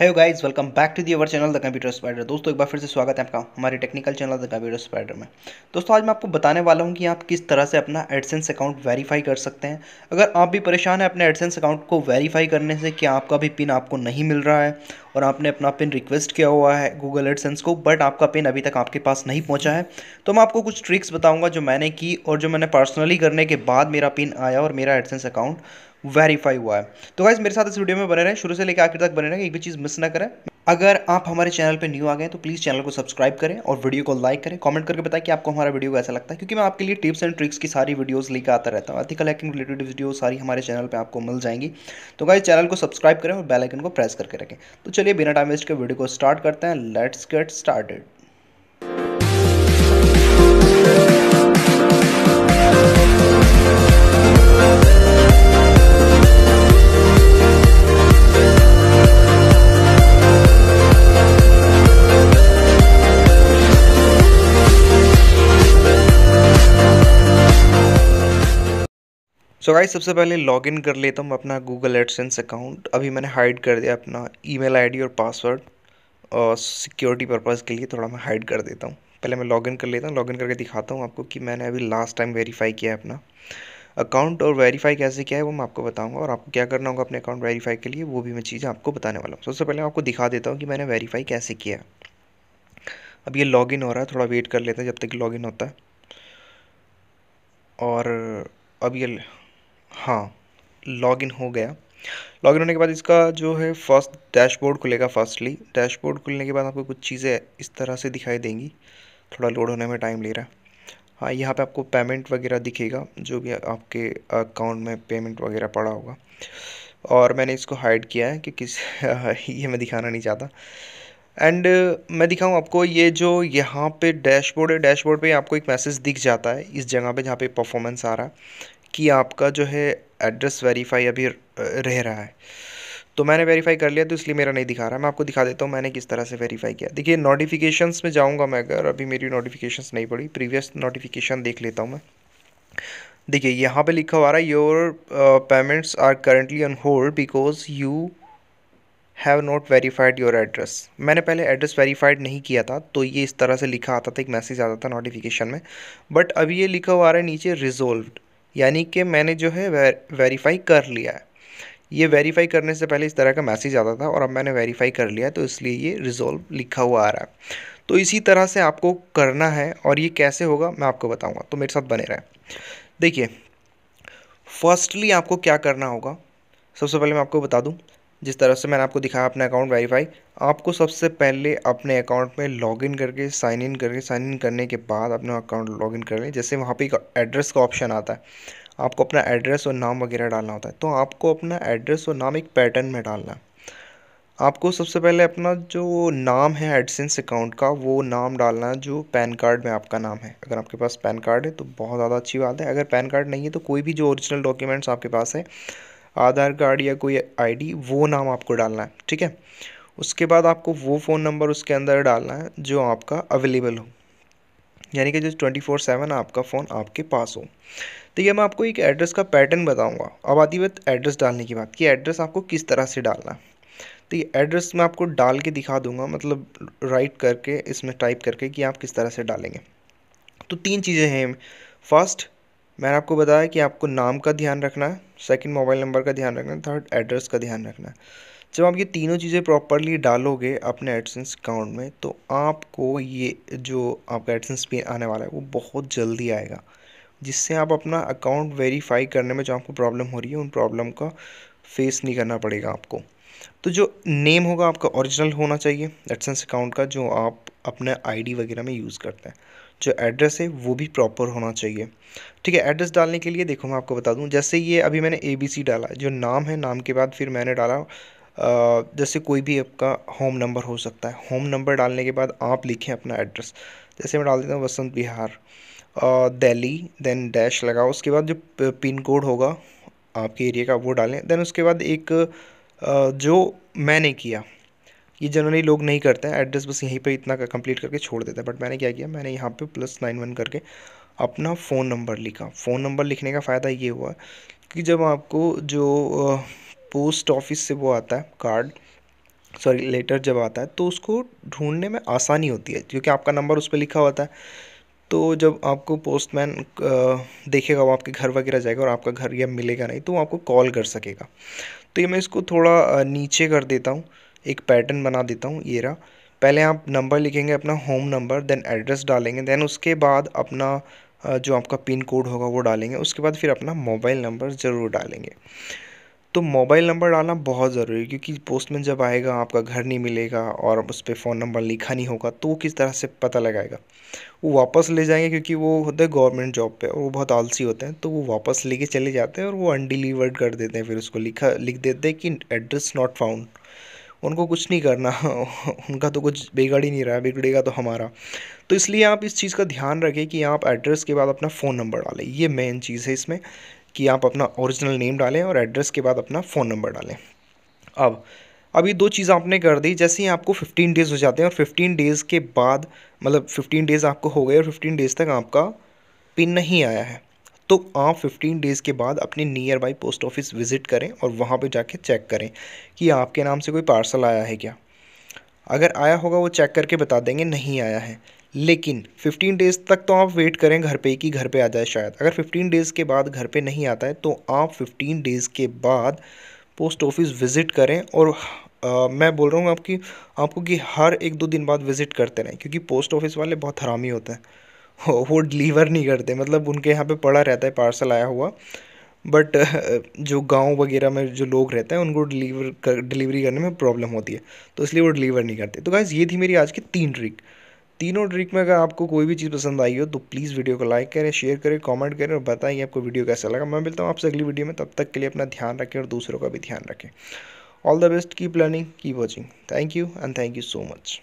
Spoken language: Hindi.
hello guys welcome back to the our channel the computer spider दोस्तों एक बार फिर से स्वागत है आपका हमारे technical channel the computer spider में दोस्तों आज मैं आपको बताने वाला हूं कि आप किस तरह से अपना एडसेंस अकाउंट वेरीफाई कर सकते हैं अगर आप भी परेशान हैं अपने एडसेंस अकाउंट को वेरीफाई करने से कि आपका भी पिन आपको नहीं मिल रहा है और आपने अपना पिन रिक्वेस्ट किया हुआ है गूगल एडसेंस को बट आपका पिन अभी तक आपके पास नहीं पहुँचा है तो मैं आपको कुछ ट्रिक्स बताऊँगा जो मैंने की और जो मैंने पर्सनली करने के बाद मेरा पिन आया और मेरा एडसेंस अकाउंट वेरीफाई हुआ है तो गाइज मेरे साथ इस वीडियो में बने रहे शुरू से लेकर आखिर तक बने रहे एक भी चीज़ मिस ना करें अगर आप हमारे चैनल पर न्यू आ गए तो प्लीज़ चैनल को सब्सक्राइब करें और वीडियो को लाइक करें कमेंट करके बताएं कि आपको हमारा वीडियो कैसा लगता है क्योंकि मैं आपके लिए टिप्स एंड ट्रिक्स की सारी वीडियोस लेकर आता रहता हूँ आर्थिकल हैकिंग रिलेटेड वीडियो सारी हमारे चैनल पे आपको मिल जाएंगी तो गाइज चैनल को सब्सक्राइब करें और बेलाइकन को प्रेस करके रखें तो चलिए बिना टाइम वेस्ट के वीडियो को स्टार्ट करते हैं let's get started so guys सबसे पहले लॉगिन कर लेता हूँ अपना गूगल एडसेंस अकाउंट अभी मैंने हाइड कर दिया अपना ईमेल आईडी और पासवर्ड और सिक्योरिटी पर्पज़ के लिए थोड़ा मैं हाइड कर देता हूँ पहले मैं लॉगिन कर लेता हूँ लॉगिन करके दिखाता हूँ आपको कि मैंने अभी लास्ट टाइम वेरीफाई किया है अपना अकाउंट और वेरीफाई कैसे किया है वो मैं आपको बताऊंगा और आपको क्या करना होगा अपने अकाउंट वेरीफाई के लिए वो भी मैं चीज़ें आपको बताने वाला हूँ सबसे पहले आपको दिखा देता हूँ कि मैंने वेरीफाई कैसे किया अब ये लॉगिन हो रहा है थोड़ा वेट कर लेते हैं जब तक लॉगिन होता है और अब ये हाँ लॉगिन हो गया लॉगिन होने के बाद इसका जो है फर्स्ट डैशबोर्ड खुलेगा फर्स्टली डैशबोर्ड खुलने के बाद आपको कुछ चीज़ें इस तरह से दिखाई देंगी थोड़ा लोड होने में टाइम ले रहा है हाँ यहाँ पे आपको पेमेंट वगैरह दिखेगा जो भी आपके अकाउंट में पेमेंट वगैरह पड़ा होगा और मैंने इसको हाइड किया है कि किस ये मैं दिखाना नहीं चाहता एंड मैं दिखाऊँ आपको ये जो यहाँ पे डैशबोर्ड है डैशबोर्ड पे आपको एक मैसेज दिख जाता है इस जगह पे जहाँ पे परफॉर्मेंस आ रहा है कि आपका जो है एड्रेस वेरीफाई अभी रह रहा है तो मैंने वेरीफाई कर लिया तो इसलिए मेरा नहीं दिखा रहा मैं आपको दिखा देता हूँ मैंने किस तरह से वेरीफाई किया देखिए नोटिफिकेशंस में जाऊँगा मैं अगर अभी मेरी नोटिफिकेशंस नहीं पड़ी प्रीवियस नोटिफिकेशन देख लेता हूँ मैं देखिए यहाँ पे लिखा हुआ रहा है your payments are currently on hold because you have not verified your address मैंने पहले एड्रेस वेरीफाइड नहीं किया था तो ये इस तरह से लिखा आता था एक मैसेज आता था नोटिफिकेशन में बट अभी ये लिखा हुआ रहा है नीचे रिजोल्व यानी कि मैंने जो है वेरीफाई कर लिया है ये वेरीफाई करने से पहले इस तरह का मैसेज आता था और अब मैंने वेरीफाई कर लिया तो इसलिए ये रिजोल्व लिखा हुआ आ रहा है तो इसी तरह से आपको करना है और ये कैसे होगा मैं आपको बताऊंगा तो मेरे साथ बने रहें देखिए फर्स्टली आपको क्या करना होगा सबसे पहले मैं आपको बता दूं जिस तरह से मैंने आपको दिखाया अपना अकाउंट वेरीफाई आपको सबसे पहले अपने अकाउंट में लॉगिन करके साइन इन करके साइन इन करने के बाद अपना अकाउंट लॉगिन कर लें जैसे वहाँ पे एक एड्रेस का ऑप्शन आता है आपको अपना एड्रेस और नाम वगैरह डालना होता है तो आपको अपना एड्रेस और नाम एक पैटर्न में डालना है आपको सबसे पहले अपना जो नाम है एडसेंस अकाउंट का वो नाम डालना है जो पैन कार्ड में आपका नाम है अगर आपके पास पैन कार्ड है तो बहुत ज़्यादा अच्छी बात है अगर पैन कार्ड नहीं है तो कोई भी जो ओरिजिनल डॉक्यूमेंट्स आपके पास है आधार कार्ड या कोई आईडी वो नाम आपको डालना है ठीक है उसके बाद आपको वो फ़ोन नंबर उसके अंदर डालना है जो आपका अवेलेबल हो यानी कि जो ट्वेंटी फोर सेवन आपका फ़ोन आपके पास हो तो ये मैं आपको एक एड्रेस का पैटर्न बताऊंगा अब आती बात एड्रेस डालने की बात कि एड्रेस आपको किस तरह से डालना है तो ये एड्रेस मैं आपको डाल के दिखा दूंगा मतलब राइट करके इसमें टाइप करके कि आप किस तरह से डालेंगे तो तीन चीज़ें हैं फर्स्ट मैंने आपको बताया कि आपको नाम का ध्यान रखना है सेकेंड मोबाइल नंबर का ध्यान रखना है थर्ड एड्रेस का ध्यान रखना है जब आप ये तीनों चीज़ें प्रॉपरली डालोगे अपने एडसेंस अकाउंट में तो आपको ये जो आपका एडसेंस पे आने वाला है वो बहुत जल्दी आएगा जिससे आप अपना अकाउंट वेरीफाई करने में जो आपको प्रॉब्लम हो रही है उन प्रॉब्लम का फेस नहीं करना पड़ेगा आपको तो जो नेम होगा आपका ओरिजिनल होना चाहिए एडसेंस अकाउंट का जो आप अपने आईडी वगैरह में यूज़ करते हैं जो एड्रेस है वो भी प्रॉपर होना चाहिए ठीक है एड्रेस डालने के लिए देखो मैं आपको बता दूँ जैसे ये अभी मैंने ए बी सी डाला जो नाम है नाम के बाद फिर मैंने डाला जैसे कोई भी आपका होम नंबर हो सकता है होम नंबर डालने के बाद आप लिखें अपना एड्रेस जैसे मैं डाल देता हूँ वसंत विहार दिल्ली देन डैश लगाओ उसके बाद जो पिन कोड होगा आपके एरिया का वो डालें देन उसके बाद एक जो मैंने किया ये जनरली लोग नहीं करते हैं एड्रेस बस यहीं पे इतना कंप्लीट करके छोड़ देते हैं बट मैंने क्या किया मैंने यहाँ पे प्लस नाइन वन करके अपना फ़ोन नंबर लिखा फ़ोन नंबर लिखने का फ़ायदा ये हुआ कि जब आपको जो पोस्ट ऑफिस से वो आता है कार्ड सॉरी लेटर जब आता है तो उसको ढूंढने में आसानी होती है क्योंकि आपका नंबर उस पर लिखा होता है तो जब आपको पोस्टमैन देखेगा वो आपके घर वगैरह जाएगा और आपका घर या मिलेगा नहीं तो वो आपको कॉल कर सकेगा तो ये मैं इसको थोड़ा नीचे कर देता हूँ एक पैटर्न बना देता हूँ ये रहा पहले आप नंबर लिखेंगे अपना होम नंबर देन एड्रेस डालेंगे देन उसके बाद अपना जो आपका पिन कोड होगा वो डालेंगे उसके बाद फिर अपना मोबाइल नंबर ज़रूर डालेंगे तो मोबाइल नंबर डालना बहुत ज़रूरी है क्योंकि पोस्टमैन जब आएगा आपका घर नहीं मिलेगा और उस पर फ़ोन नंबर लिखा नहीं होगा तो वो किस तरह से पता लगाएगा वो वापस ले जाएंगे क्योंकि वो होते हैं गवर्नमेंट जॉब पे और वो बहुत आलसी होते हैं तो वो वापस लेके चले जाते हैं और वो अनडिलीवर्ड कर देते हैं फिर उसको लिखा लिख देते हैं कि एड्रेस नॉट फाउंड उनको कुछ नहीं करना उनका तो कुछ बिगड़ ही नहीं रहा बिगड़ेगा तो हमारा तो इसलिए आप इस चीज़ का ध्यान रखें कि आप एड्रेस के बाद अपना फ़ोन नंबर डालें ये मेन चीज़ है इसमें कि आप अपना ओरिजिनल नेम डालें और एड्रेस के बाद अपना फ़ोन नंबर डालें अब अब ये दो चीज़ आपने कर दी जैसे ही आपको 15 डेज़ हो जाते हैं और 15 डेज़ के बाद मतलब 15 डेज़ आपको हो गए और 15 डेज़ तक आपका पिन नहीं आया है तो आप फिफ्टीन डेज़ के बाद अपने near by post office visit करें और वहाँ पर जाके चेक करें कि आपके नाम से कोई पार्सल आया है क्या अगर आया होगा वो चेक करके बता देंगे नहीं आया है लेकिन 15 डेज़ तक तो आप वेट करें घर पे कि घर पे आ जाए शायद अगर 15 डेज़ के बाद घर पे नहीं आता है तो आप 15 डेज़ के बाद पोस्ट ऑफिस विज़िट करें और आ, मैं बोल रहा हूँ आपकी आपको कि हर एक दो दिन बाद विज़िट करते रहें क्योंकि पोस्ट ऑफिस वाले बहुत हरामी होते हैं वो डिलीवर नहीं करते मतलब उनके यहाँ पे पड़ा रहता है पार्सल आया हुआ बट जो गांव वगैरह में जो लोग रहते हैं उनको डिलीवर कर डिलीवरी करने में प्रॉब्लम होती है तो इसलिए वो डिलीवर नहीं करते तो गाइज़ ये थी मेरी आज की तीन ट्रिक तीनों ट्रिक में अगर आपको कोई भी चीज़ पसंद आई हो तो प्लीज़ वीडियो को लाइक करें शेयर करें कमेंट करें और बताएं आपको वीडियो कैसा लगा मैं मिलता हूँ आपसे अगली वीडियो में तब तक के लिए अपना ध्यान रखें और दूसरों का भी ध्यान रखें all the best keep learning keep watching thank you and thank you so much